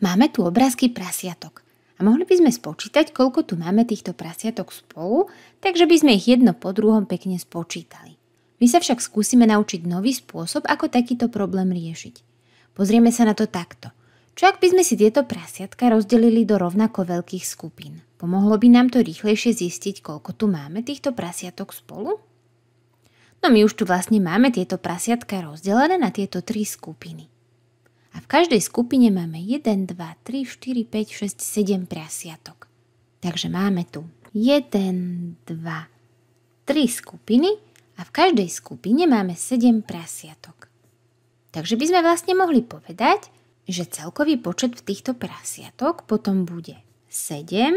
máme tu obrázky prasiatok. A mohli by sme spočítať, koľko tu máme týchto prasiatok spolu, takže by sme ich jedno po druhom pekne spočítali. My sa však skúsime naučiť nový spôsob, ako takýto problém riešiť. Pozrieme sa na to takto. Čo ak by sme si tieto prasiatka rozdelili do rovnako veľkých skupín? Pomohlo by nám to rýchlejšie zistiť, koľko tu máme týchto prasiatok spolu? No my už tu vlastne máme tieto prasiatka rozdelené na tieto tri skupiny. A v každej skupine máme 1, 2, 3, 4, 5, 6, 7 prasiatok. Takže máme tu 1, 2, 3 skupiny a v každej skupine máme 7 prasiatok. Takže by sme vlastne mohli povedať, že celkový počet v týchto prasiatok potom bude 7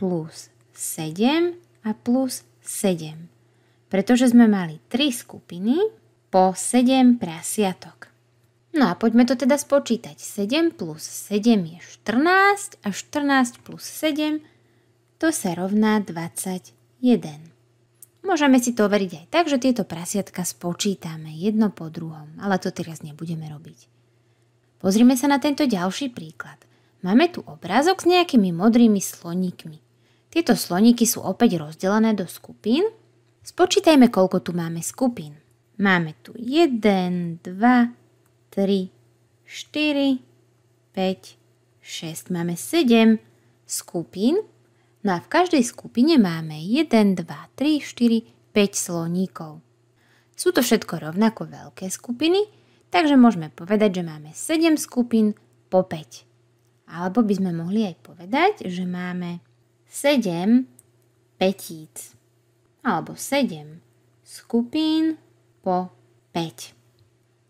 plus 7 a plus 7. Pretože sme mali 3 skupiny po 7 prasiatok. No a poďme to teda spočítať. 7 plus 7 je 14 a 14 plus 7 to sa rovná 21. Môžeme si to overiť aj tak, že tieto prasiatka spočítame jedno po druhom, ale to teraz nebudeme robiť. Pozrime sa na tento ďalší príklad. Máme tu obrázok s nejakými modrými sloníkmi. Tieto sloníky sú opäť rozdelené do skupín. Spočítajme, koľko tu máme skupín. Máme tu 1, 2, 3, 4, 5, 6. Máme 7 skupín. No a v každej skupine máme 1, 2, 3, 4, 5 sloníkov. Sú to všetko rovnako veľké skupiny, takže môžeme povedať, že máme 7 skupín po 5. Alebo by sme mohli aj povedať, že máme 7 petíc. Alebo 7 skupín po 5.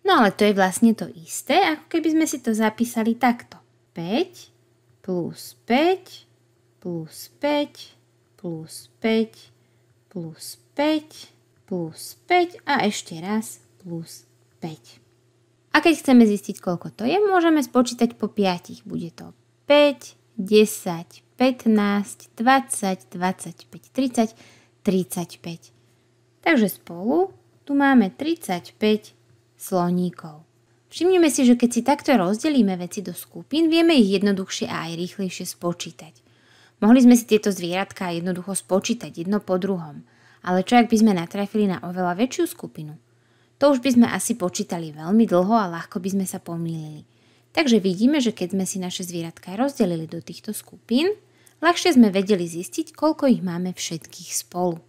No ale to je vlastne to isté, ako keby sme si to zapísali takto. 5 plus 5 plus 5 plus 5 plus 5 plus 5 a ešte raz plus 5. A keď chceme zistiť, koľko to je, môžeme spočítať po 5. Bude to 5, 10, 15, 20, 25, 30, 35. Takže spolu tu máme 35 sloníkov. Všimneme si, že keď si takto rozdelíme veci do skupín, vieme ich jednoduchšie a aj rýchlejšie spočítať. Mohli sme si tieto zvieratka jednoducho spočítať jedno po druhom, ale čo ak by sme natrafili na oveľa väčšiu skupinu? To už by sme asi počítali veľmi dlho a ľahko by sme sa pomýlili. Takže vidíme, že keď sme si naše zvieratka rozdelili do týchto skupín, ľahšie sme vedeli zistiť, koľko ich máme všetkých spolu.